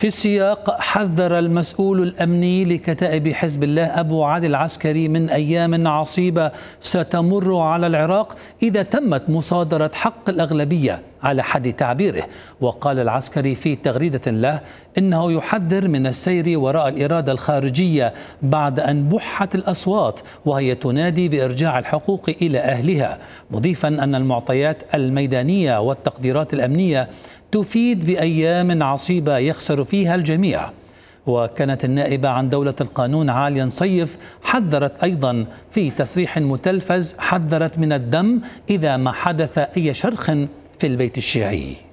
في السياق حذر المسؤول الامني لكتائب حزب الله ابو علي العسكري من ايام عصيبه ستمر على العراق اذا تمت مصادره حق الاغلبيه على حد تعبيره وقال العسكري في تغريدة له إنه يحذر من السير وراء الإرادة الخارجية بعد أن بحت الأصوات وهي تنادي بإرجاع الحقوق إلى أهلها مضيفا أن المعطيات الميدانية والتقديرات الأمنية تفيد بأيام عصيبة يخسر فيها الجميع وكانت النائبة عن دولة القانون عاليا صيف حذرت أيضا في تصريح متلفز حذرت من الدم إذا ما حدث أي شرخ في البيت الشيعي